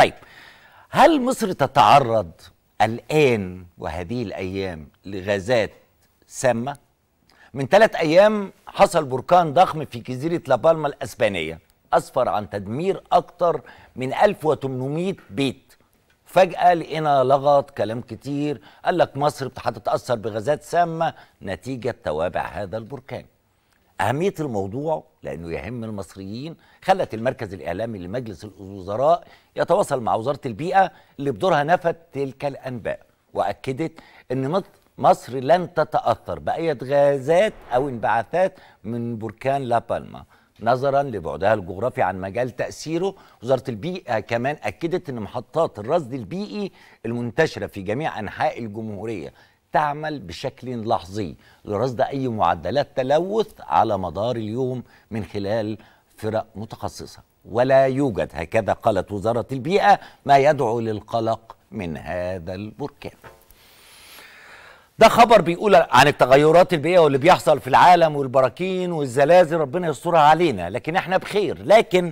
طيب هل مصر تتعرض الآن وهذه الأيام لغازات سامة؟ من ثلاث أيام حصل بركان ضخم في جزيرة لابالما الأسبانية أسفر عن تدمير أكثر من 1800 بيت فجأة لقينا لغط كلام كتير قال لك مصر هتتأثر بغازات سامة نتيجة توابع هذا البركان أهمية الموضوع لأنه يهم المصريين خلت المركز الإعلامي لمجلس الوزراء يتواصل مع وزارة البيئة اللي بدورها نفت تلك الأنباء وأكدت أن مصر لن تتأثر بأي غازات أو انبعاثات من بركان لابالما نظرا لبعدها الجغرافي عن مجال تأثيره وزارة البيئة كمان أكدت أن محطات الرصد البيئي المنتشرة في جميع أنحاء الجمهورية تعمل بشكل لحظي لرصد أي معدلات تلوث على مدار اليوم من خلال فرق متخصصة ولا يوجد هكذا قالت وزارة البيئة ما يدعو للقلق من هذا البركان ده خبر بيقول عن التغيرات البيئيه واللي بيحصل في العالم والبراكين والزلازل ربنا يسترها علينا لكن احنا بخير لكن